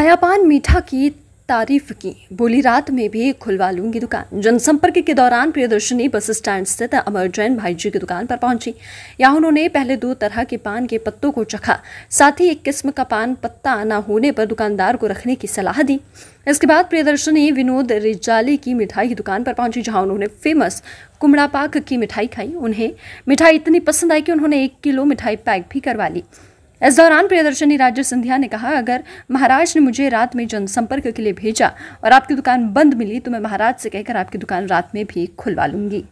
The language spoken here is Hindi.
खायापान मीठा की तारीफ की बोली रात में भी खुलवा लूंगी दुकान जनसंपर्क के दौरान प्रियदर्शनी बस स्टैंड स्थित अमर जैन भाई जी की दुकान पर पहुंची यहाँ उन्होंने पहले दो तरह के पान के पत्तों को चखा साथ ही एक किस्म का पान पत्ता न होने पर दुकानदार को रखने की सलाह दी इसके बाद प्रियदर्शनी विनोद रिजाली की मिठाई की दुकान पर पहुंची जहां उन्होंने फेमस कुमड़ा पाक की मिठाई खाई उन्हें मिठाई इतनी पसंद आई कि उन्होंने एक किलो मिठाई पैक भी करवा ली इस दौरान प्रियदर्शनी राज्य सिंधिया ने कहा अगर महाराज ने मुझे रात में जनसंपर्क के लिए भेजा और आपकी दुकान बंद मिली तो मैं महाराज से कहकर आपकी दुकान रात में भी खुलवा लूंगी